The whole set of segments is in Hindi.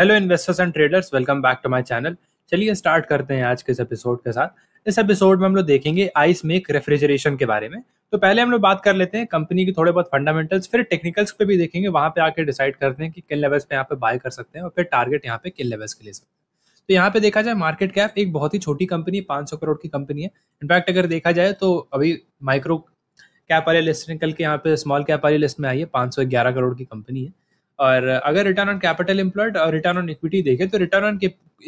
hello investors and traders welcome back to my channel चलिए स्टार्ट करते हैं आज के इस एपिसोड के साथ इस एपिसोड में हम लोग देखेंगे आइस मेक रेफ्रिजरेशन के बारे में तो पहले हम लोग बात कर लेते हैं कंपनी के थोड़े बहुत फंडामेंटल्स फिर टेक्निकल्स पे भी देखेंगे वहां पे आके डिसाइड करते हैं कि किन लेवल्स पे यहाँ पे बाय कर सकते हैं और फिर टारगेट यहाँ पे किन लेवल्स के ले सकते हैं तो यहाँ पे देखा जाए मार्केट कैप एक बहुत ही छोटी कंपनी है पाँच करोड़ की कंपनी है इनफैक्ट अगर देखा जाए तो अभी माइक्रो कैप वाले लिस्ट निकल के यहाँ पे स्मॉल कैप वाली लिस्ट में आई है पाँच करोड़ की कंपनी है और अगर रिटर्न ऑन कैपिटल एम्प्लॉयड और रिटर्न ऑन इक्विटी देखें तो रिटर्न ऑन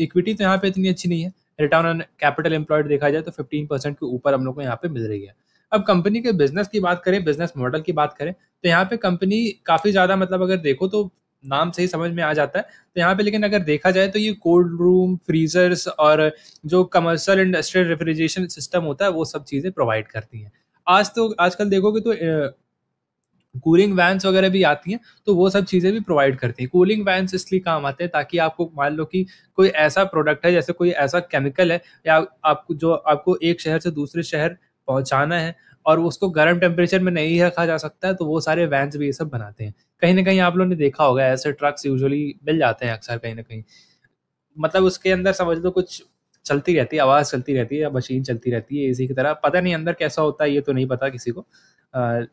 इक्विटी तो यहाँ पे इतनी अच्छी नहीं है रिटर्न ऑन कैपिटल एम्प्लॉयड देखा जाए तो फिफ्टीन परसेंट के ऊपर हम लोग को यहाँ पे मिल रही है अब कंपनी के बिजनेस की बात करें बिजनेस मॉडल की बात करें तो यहाँ पे कंपनी काफी ज्यादा मतलब अगर देखो तो नाम से ही समझ में आ जाता है तो यहाँ पे लेकिन अगर देखा जाए तो ये कोल्ड रूम फ्रीजर्स और जो कमर्शियल इंडस्ट्रियल रेफ्रिजरेशन सिस्टम होता है वो सब चीजें प्रोवाइड करती हैं आज तो आजकल देखोगे तो कूलिंग वैन्स वगैरह भी आती हैं तो वो सब चीज़ें भी प्रोवाइड करती हैं कूलिंग वैन्स इसलिए काम आते हैं ताकि आपको मान लो कि कोई ऐसा प्रोडक्ट है जैसे कोई ऐसा केमिकल है या आपको जो आपको एक शहर से दूसरे शहर पहुंचाना है और उसको गर्म टेम्परेचर में नहीं रखा जा सकता है तो वो सारे वैन्स भी ये सब बनाते हैं कहीं ना कहीं आप लोगों ने देखा होगा ऐसे ट्रक्स यूजली मिल जाते हैं अक्सर कहीं ना कहीं मतलब उसके अंदर समझ लो कुछ चलती रहती है आवाज़ चलती रहती है मशीन चलती रहती है इसी की तरह पता नहीं अंदर कैसा होता है ये तो नहीं पता किसी को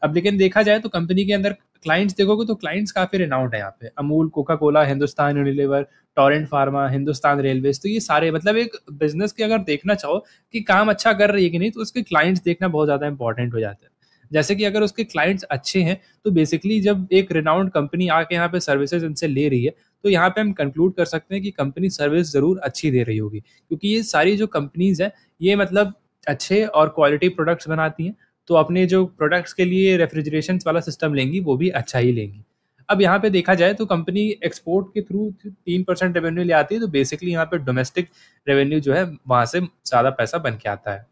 अब लेकिन देखा जाए तो कंपनी के अंदर क्लाइंट्स देखोगे तो क्लाइंट्स काफ़ी रिनाउंड है यहाँ पे Amul Coca Cola Hindustan Unilever Torrent Pharma Hindustan railways तो ये सारे मतलब एक बिजनेस के अगर देखना चाहो कि काम अच्छा कर रही है कि नहीं तो उसके क्लाइंट्स देखना बहुत ज़्यादा इंपॉर्टेंट हो जाता है जैसे कि अगर उसके क्लाइंट्स अच्छे हैं तो बेसिकली जब एक रिनाउंड कंपनी आके यहाँ पे सर्विसेज इनसे ले रही है तो यहाँ पे हम कंक्लूड कर सकते हैं कि कंपनी सर्विस ज़रूर अच्छी दे रही होगी क्योंकि ये सारी जो कंपनीज हैं ये मतलब अच्छे और क्वालिटी प्रोडक्ट्स बनाती हैं तो अपने जो प्रोडक्ट्स के लिए रेफ्रिजरेशन वाला सिस्टम लेंगी वो भी अच्छा ही लेंगी अब यहाँ पे देखा जाए तो कंपनी एक्सपोर्ट के थ्रू तीन परसेंट रेवेन्यू ले आती है तो बेसिकली यहाँ पे डोमेस्टिक रेवेन्यू जो है वहाँ से ज़्यादा पैसा बन के आता है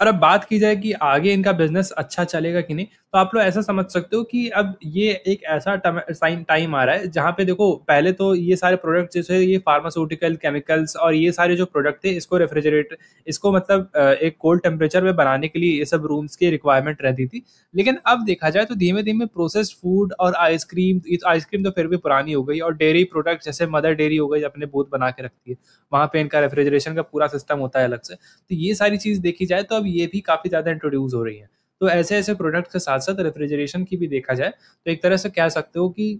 और अब बात की जाए कि आगे इनका बिजनेस अच्छा चलेगा कि नहीं तो आप लोग ऐसा समझ सकते हो कि अब ये एक ऐसा टाइम आ रहा है जहाँ पे देखो पहले तो ये सारे प्रोडक्ट जैसे ये फार्मास्यूटिकल केमिकल्स और ये सारे जो प्रोडक्ट थे इसको रेफ्रिजरेटर इसको मतलब एक कोल्ड टेम्परेचर में बनाने के लिए ये सब रूम्स की रिक्वायरमेंट रहती थी लेकिन अब देखा जाए तो धीमे धीमे प्रोसेस्ड फूड और आइसक्रीम आइसक्रीम तो, तो फिर भी पुरानी हो गई और डेयरी प्रोडक्ट जैसे मदर डेयरी हो गई अपने बूथ बना के रखती है वहाँ पे इनका रेफ्रिजरेशन का पूरा सिस्टम होता है अलग से तो ये सारी चीज़ देखी जाए तो अब सब मतलब ये भी काफ़ी ज़्यादा इंट्रोड्यूस हो रही है तो ऐसे ऐसे प्रोडक्ट के साथ साथ रेफ्रिजरेशन की भी देखा जाए तो एक तरह से कह सकते हो कि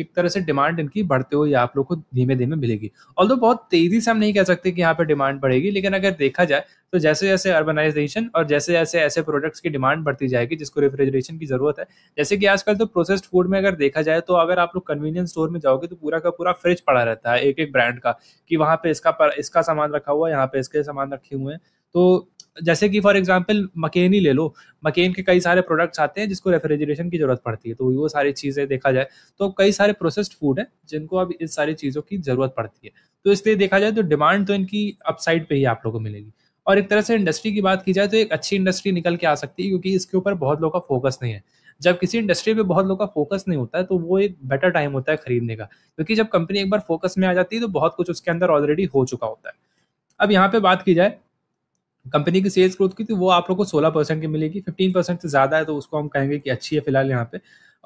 एक तरह से डिमांड इनकी बढ़ते हुए आप लोग को धीमे धीमे मिलेगी ऑल बहुत तेजी से हम नहीं कह सकते कि यहाँ पे डिमांड बढ़ेगी लेकिन अगर देखा जाए तो जैसे जैसे अर्बनाइजेशन और जैसे जैसे ऐसे प्रोडक्ट्स की डिमांड बढ़ती जाएगी जिसको रेफ्रिजरेशन की जरूरत है जैसे कि आजकल तो प्रोसेस्ड फूड में अगर देखा जाए तो अगर आप लोग कन्वीनियंस स्टोर में जाओगे तो पूरा का पूरा फ्रिज पड़ा रहता है एक एक ब्रांड का कि वहाँ पे इसका पर, इसका सामान रखा हुआ है यहाँ पे इसके सामान रखे हुए हैं तो जैसे कि फॉर एग्जाम्पल मकेन ही ले लो मकेन के कई सारे प्रोडक्ट्स आते हैं जिसको रेफ्रिजरेशन की जरूरत पड़ती है तो वो सारी चीज़ें देखा जाए तो कई सारे प्रोसेस्ड फूड है जिनको अब इस सारी चीज़ों की ज़रूरत पड़ती है तो इसलिए देखा जाए तो डिमांड तो इनकी अपसाइड पे ही आप लोगों को मिलेगी और एक तरह से इंडस्ट्री की बात की जाए तो एक अच्छी इंडस्ट्री निकल के आ सकती है क्योंकि इसके ऊपर बहुत लोग का फोकस नहीं है जब किसी इंडस्ट्री पे बहुत लोगों का फोकस नहीं होता है तो वो एक बेटर टाइम होता है खरीदने का क्योंकि जब कंपनी एक बार फोकस में आ जाती है तो बहुत कुछ उसके अंदर ऑलरेडी हो चुका होता है अब यहाँ पे बात की जाए कंपनी की सेल्स ग्रोथ की थी वो आप लोग को सोलह परसेंट की मिलेगी फिफ्टीन परसेंट से ज़्यादा है तो उसको हम कहेंगे कि अच्छी है फिलहाल यहाँ पे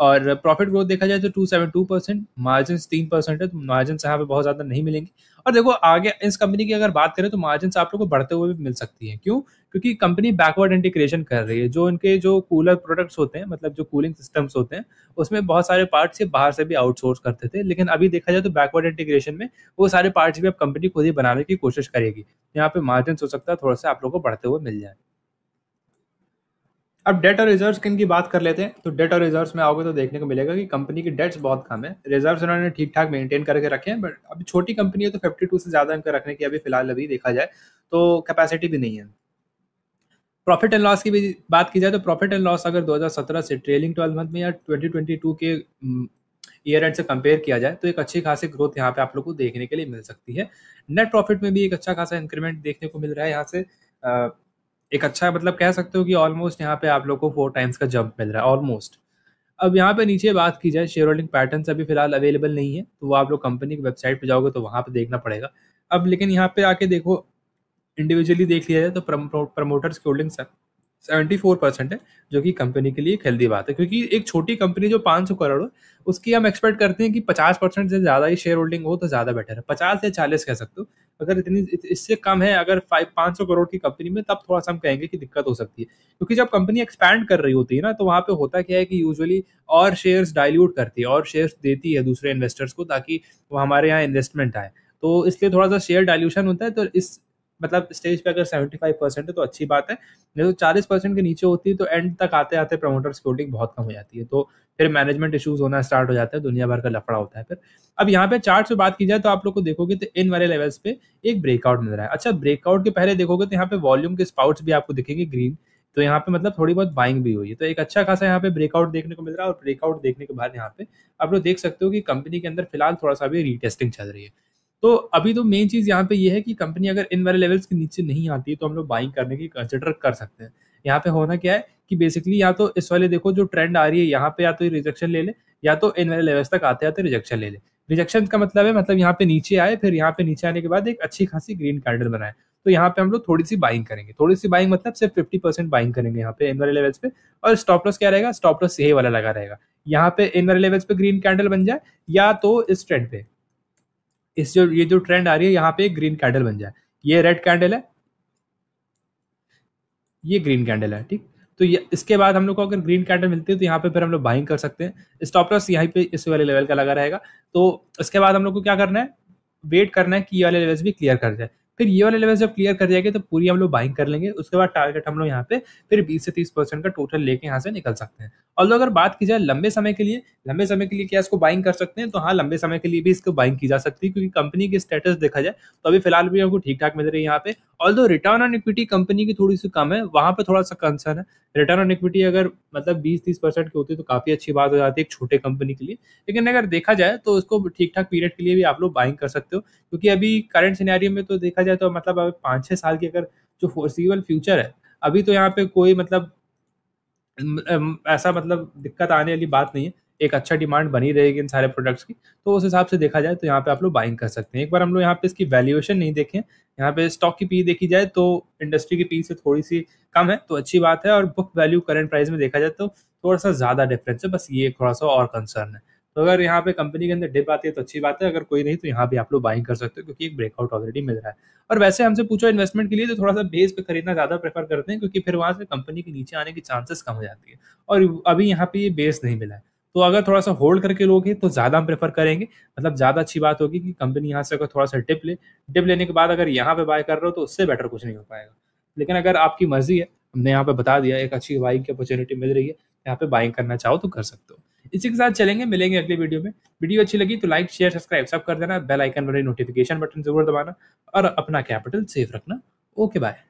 और प्रॉफिट ग्रोथ देखा जाए तो two seven two percent margin तीन परसेंट है तो मार्जिन यहाँ पे बहुत ज़्यादा नहीं मिलेंगे और देखो आगे इस कंपनी की अगर बात करें तो मार्जिन आप लोग को बढ़ते हुए भी मिल सकती है क्यों क्योंकि कंपनी बैकवर्ड इंटीग्रेशन कर रही है जो इनके जो कूलर प्रोडक्ट्स होते हैं मतलब जो कूलिंग सिस्टम्स होते हैं उसमें बहुत सारे पार्ट्स ये बाहर से भी आउटसोर्स करते थे लेकिन अभी देखा जाए तो बैकवर्ड इंटीग्रेशन में वो सारे पार्ट्स भी अब कंपनी खुद ही बनाने की कोशिश करेगी यहाँ पे मार्जिन हो सकता है थोड़ा सा आप लोग को बढ़ते हुए मिल जाए अब डेट और किन की इनकी बात कर लेते हैं तो डेट और रिजर्व में आओगे तो देखने को मिलेगा कि कंपनी की डेट्स बहुत कम है रिजर्व उन्होंने ठीक ठाक मेंटेन करके रखे हैं बट अभी छोटी कंपनी है तो फिफ्टी से ज़्यादा इनका रखने की अभी फिलहाल अभी देखा जाए तो कैपेसिटी भी नहीं है प्रॉफिट एंड लॉस की भी बात की जाए तो प्रॉफिट एंड लॉस अगर 2017 से ट्रेलिंग ट्वेल्व मंथ में या 2022 के ईयर एंड से कंपेयर किया जाए तो एक अच्छी खासी ग्रोथ यहाँ पे आप लोग को देखने के लिए मिल सकती है नेट प्रॉफिट में भी एक अच्छा खासा इंक्रीमेंट देखने को मिल रहा है यहाँ से एक अच्छा मतलब कह सकते हो कि ऑलमोस्ट यहाँ पे आप लोग को फोर टाइम्स का जंप मिल रहा है ऑलमोस्ट अब यहाँ पे नीचे बात की जाए शेयर होल्डिंग पैटर्न अभी फिलहाल अवेलेबल नहीं है तो वो आप लोग कंपनी की वेबसाइट पे जाओगे तो वहाँ पे देखना पड़ेगा अब लेकिन यहाँ पे आके देखो इंडिविजुअली देख लिया जाए तो प्रमोटर्स की होल्डिंग्स सेवेंटी फोर परसेंट है जो कि कंपनी के लिए एक हेल्दी बात है क्योंकि एक छोटी कंपनी जो पाँच सौ करोड़ है उसकी हम एक्सपेक्ट करते हैं कि पचास परसेंट से ज़्यादा ही शेयर होल्डिंग हो तो ज़्यादा बेटर है पचास या चालीस कह सकते हो अगर इतनी इससे कम है अगर फाइव पाँच सौ करोड़ की कंपनी में तब थोड़ा सा हम कहेंगे कि दिक्कत हो सकती है क्योंकि जब कंपनी एक्सपैंड कर रही होती है ना तो वहाँ पे होता क्या है कि यूजुअली और शेयर्स डाइल्यूट करती है और शेयर्स देती है दूसरे इन्वेस्टर्स को ताकि वो हमारे यहाँ इन्वेस्टमेंट आए तो इसलिए थोड़ा सा शेयर डाइल्यूशन होता है तो इस मतलब स्टेज पे अगर सेवेंटी फाइव परसेंट है तो अच्छी बात है नहीं तो चालीस परसेंट के नीचे होती है तो एंड तक आते आते प्रमोटर्स की होल्डिंग बहुत कम हो जाती है तो फिर मैनेजमेंट इशूज होना स्टार्ट हो जाता है दुनिया भर का लफड़ा होता है फिर अब यहाँ पे चार्ट से बात की जाए तो आप लोग को देखोगे तो इन वाले लेवल्स पे एक ब्रेकआउट मिल रहा है अच्छा ब्रेकआउट के पहले देखोगे तो यहाँ पे वॉल्यूम के स्पाउट्स भी आपको दिखेंगे ग्रीन तो यहाँ पे मतलब थोड़ी बहुत बाइंग भी हुई है तो एक अच्छा खासा यहाँ पे ब्रेकआउट देखने को मिल रहा है और ब्रेकआउट देखने के बाद यहाँ पे आप लोग देख सकते हो कि कंपनी के अंदर फिलहाल थोड़ा सा भी रीटेस्टिंग चल रही है तो अभी तो मेन चीज़ यहाँ पे ये है कि कंपनी अगर इन वाले लेवल्स के नीचे नहीं आती तो हम लोग बाइंग करने की कंसिडर कर सकते हैं यहाँ पे होना क्या है कि बेसिकली या तो इस वाले देखो जो ट्रेंड आ रही है यहाँ पे या तो रिजेक्शन ले ले या तो इन वाले लेवल्स तक आते आते रिजेक्शन ले ले रिजेक्शन का मतलब है मतलब यहाँ पे नीचे आए फिर यहाँ पे नीचे आने के बाद एक अच्छी खासी ग्रीन कैंडल बनाए तो यहाँ पे हम लोग थोड़ी सी बाइंग करेंगे थोड़ी सी बाइंग मतलब सिर्फ फिफ्टी परसेंट बाइंग करेंगे यहाँ पे इन वाले लेवल्स पे और स्टॉप लॉस क्या रहेगा स्टॉप लॉस यही वाला लगा रहेगा यहाँ पे इन वाले लेवल्स पे ग्रीन कैंडल बन जाए या तो इस ट्रेंड पे इस जो ये जो ट्रेंड आ रही है यहाँ पे ग्रीन कैंडल बन जाए ये रेड कैंडल है ये ग्रीन कैंडल है ठीक तो ये इसके बाद हम लोग को अगर ग्रीन कैंडल मिलती है तो यहाँ पे फिर हम लोग बाइंग कर सकते हैं स्टॉप लॉस यहाँ पे इस वाले लेवल का लगा रहेगा तो इसके बाद हम लोग को क्या करना है वेट करना है कि ये वाले लेवल्स भी क्लियर कर जाए फिर ये वाले लेवल जब क्लियर कर जाएंगे तो पूरी हम लोग बाइंग कर लेंगे उसके बाद टारगेट हम लोग यहाँ पे फिर 20 से 30 परसेंट का टोटल लेके यहाँ से निकल सकते हैं और अगर बात की जाए लंबे समय के लिए लंबे समय के लिए क्या इसको बाइंग कर सकते हैं तो हाँ लंबे समय के लिए भी इसको बाइंग की जा सकती है क्योंकि कंपनी की स्टेटस देखा जाए तो अभी फिलहाल भी हमको ठीक ठाक मिल रही है यहाँ पे ऑल दो रिटर्न ऑन इक्विटी कंपनी की थोड़ी सी कम है वहाँ पर थोड़ा सा कंसर्न है रिटर्न ऑन इक्विटी अगर मतलब बीस तीस परसेंट की होती है तो काफ़ी अच्छी बात हो जाती है एक छोटे कंपनी के लिए लेकिन अगर देखा जाए तो उसको ठीक ठाक पीरियड के लिए भी आप लोग बाइंग कर सकते हो क्योंकि अभी करंट सिनेरियो में तो देखा जाए तो मतलब अभी पाँच छः साल की अगर जो फोर्सिबल फ्यूचर है अभी तो यहाँ पे कोई मतलब ऐसा मतलब दिक्कत आने वाली बात नहीं है एक अच्छा डिमांड बनी रहेगी इन सारे प्रोडक्ट्स की तो उस हिसाब से देखा जाए तो यहाँ पे आप लोग बाइंग कर सकते हैं एक बार हम लोग यहाँ पे इसकी वैल्यूएशन नहीं देखें यहाँ पे स्टॉक की पी देखी जाए तो इंडस्ट्री की पी से थोड़ी सी कम है तो अच्छी बात है और बुक वैल्यू करंट प्राइस में देखा जाए तो थोड़ा सा ज़्यादा डिफरेंस है बस ये थोड़ा सा और कंसर्न है तो अगर यहाँ पे कंपनी के अंदर डिप आती है तो अच्छी बात है अगर कोई नहीं तो यहाँ भी आप लोग बाइंग कर सकते हो क्योंकि एक ब्रेकआउट ऑलरेडी मिल रहा है और वैसे हमसे पूछो इन्वेस्टमेंट के लिए तो थोड़ा सा बेस पे खरीदना ज़्यादा प्रेफर करते हैं क्योंकि फिर वहां से कंपनी के नीचे आने की चांसेस कम हो जाती है और अभी यहाँ पे ये बेस नहीं मिला है तो अगर थोड़ा सा होल्ड करके लोगे तो ज़्यादा हम प्रेफर करेंगे मतलब ज़्यादा अच्छी बात होगी कि कंपनी यहाँ से अगर थोड़ा सा डिप ले डिप लेने के बाद अगर यहाँ पे बाय कर रहे हो तो उससे बेटर कुछ नहीं हो पाएगा लेकिन अगर आपकी मर्जी है हमने यहाँ पे बता दिया एक अच्छी बाइंग की अपॉर्चुनिटी मिल रही है यहाँ पे बाइंग करना चाहो तो कर सकते हो इसी के साथ चलेंगे मिलेंगे अगले वीडियो में वीडियो अच्छी लगी तो लाइक शेयर सब्सक्राइब सब कर देना बेल आइकन वाले नोटिफिकेशन बटन जरूर दबाना और अपना कैपिटल सेफ रखना ओके बाय